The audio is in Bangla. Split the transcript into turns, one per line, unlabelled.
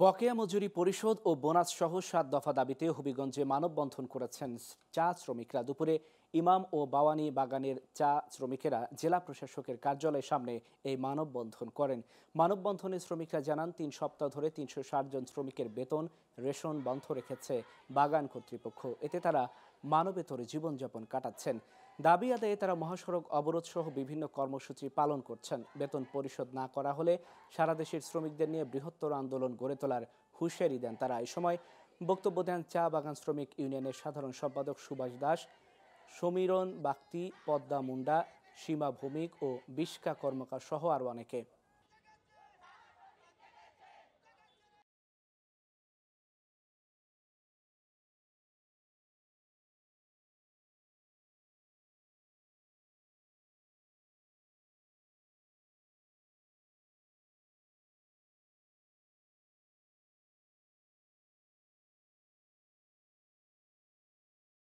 বকেয়া মজুরি পরিশোধ ও বোনাস সহ সাত দফা দাবিতে হবিগঞ্জে মানববন্ধন করেছেন চা শ্রমিকরা দুপুরে ইমাম ও বাওয়ানি বাগানের চা শ্রমিকেরা জেলা প্রশাসকের কার্যালয়ের সামনে এই মানববন্ধন করেন মানববন্ধনে শ্রমিকরা জানান তিন সপ্তাহ ধরে তিনশো জন শ্রমিকের বেতন রেশন বন্ধ রেখেছে বাগান কর্তৃপক্ষ এতে তারা মানবেতরে জীবনযাপন কাটাচ্ছেন দাবি আদায়ে তারা মহাসড়ক অবরোধ সহ বিভিন্ন কর্মসূচি পালন করছেন বেতন পরিশোধ না করা হলে সারা দেশের শ্রমিকদের নিয়ে বৃহত্তর আন্দোলন গড়ে তোলার হুঁশিয়ারি দেন তারা এ সময় বক্তব্য দেন চা বাগান শ্রমিক ইউনিয়নের সাধারণ সম্পাদক সুভাষ দাস সমীরণ বাক্তি পদ্মা মুন্ডা সীমা ভৌমিক ও বিষ্কা কর্মকার সহ আরও অনেকে